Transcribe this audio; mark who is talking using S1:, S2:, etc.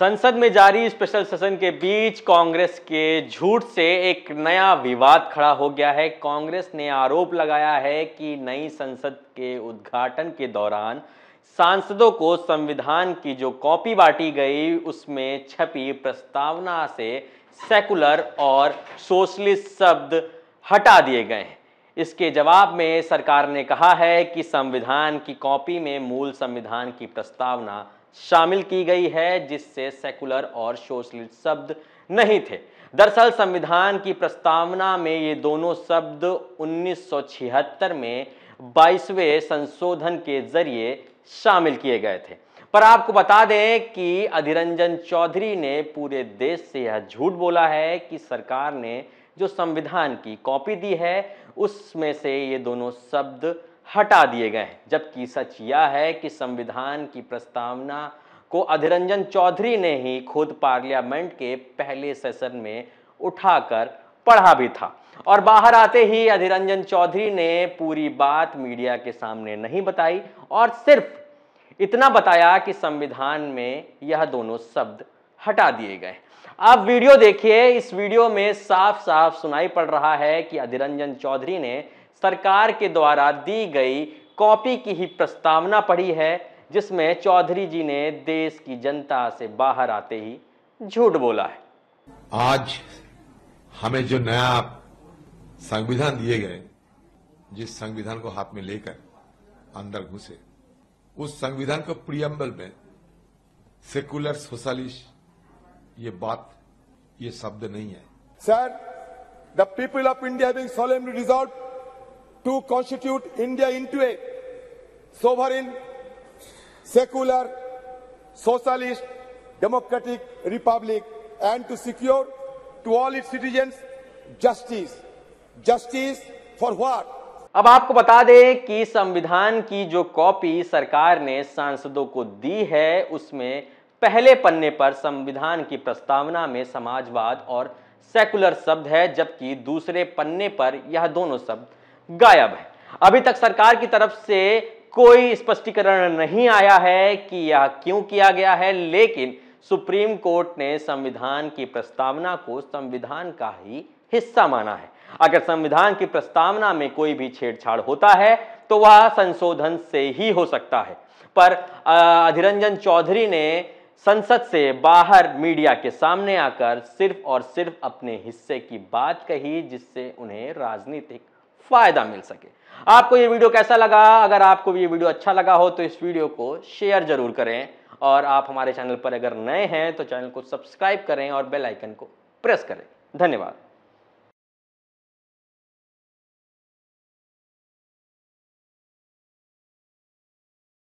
S1: संसद में जारी स्पेशल सेशन के बीच कांग्रेस के झूठ से एक नया विवाद खड़ा हो गया है कांग्रेस ने आरोप लगाया है कि नई संसद के उद्घाटन के दौरान सांसदों को संविधान की जो कॉपी बांटी गई उसमें छपी प्रस्तावना से सेकुलर और सोशलिस्ट शब्द हटा दिए गए हैं इसके जवाब में सरकार ने कहा है कि संविधान की कॉपी में मूल संविधान की प्रस्तावना शामिल की गई है जिससे सेकुलर और सोशलिस्ट शब्द नहीं थे दरअसल संविधान की प्रस्तावना में ये दोनों शब्द 1976 में 22वें संशोधन के जरिए शामिल किए गए थे पर आपको बता दें कि अधिरंजन चौधरी ने पूरे देश से यह झूठ बोला है कि सरकार ने जो संविधान की कॉपी दी है उसमें से ये दोनों शब्द हटा दिए गए हैं जबकि सच यह है कि संविधान की प्रस्तावना को अधिरंजन चौधरी ने ही खुद पार्लियामेंट के पहले सेशन में उठाकर पढ़ा भी था और बाहर आते ही अधीरंजन चौधरी ने पूरी बात मीडिया के सामने नहीं बताई और सिर्फ इतना बताया कि संविधान में यह दोनों शब्द हटा दिए गए आप वीडियो देखिए इस वीडियो में साफ साफ सुनाई पड़ रहा है कि अधिरंजन चौधरी ने सरकार के द्वारा दी गई कॉपी की ही प्रस्तावना पड़ी है जिसमें चौधरी जी ने देश की जनता से बाहर आते ही झूठ बोला है
S2: आज हमें जो नया संविधान दिए गए जिस संविधान को हाथ में लेकर अंदर घुसे उस संविधान को प्रियम्बल में सेकुलर सोशलिस्ट ये बात ये शब्द नहीं है sir the people of India being solemn resolved to constitute India into a sovereign, secular, socialist, democratic republic and to secure to all its citizens justice.
S1: Justice for what? अब आपको बता दें कि संविधान की जो कॉपी सरकार ने सांसदों को दी है उसमें पहले पन्ने पर संविधान की प्रस्तावना में समाजवाद और सेकुलर शब्द है जबकि दूसरे पन्ने पर यह दोनों शब्द गायब है अभी तक सरकार की तरफ से कोई स्पष्टीकरण नहीं आया है कि यह क्यों किया गया है लेकिन सुप्रीम कोर्ट ने संविधान की प्रस्तावना को संविधान का ही हिस्सा माना है अगर संविधान की प्रस्तावना में कोई भी छेड़छाड़ होता है तो वह संशोधन से ही हो सकता है पर अधिरंजन चौधरी ने संसद से बाहर मीडिया के सामने आकर सिर्फ और सिर्फ अपने हिस्से की बात कही जिससे उन्हें राजनीतिक फायदा मिल सके आपको ये वीडियो कैसा लगा अगर आपको ये वीडियो अच्छा लगा हो तो इस वीडियो को शेयर जरूर करें और आप हमारे चैनल पर अगर नए हैं तो चैनल को सब्सक्राइब करें और बेल आइकन को प्रेस करें धन्यवाद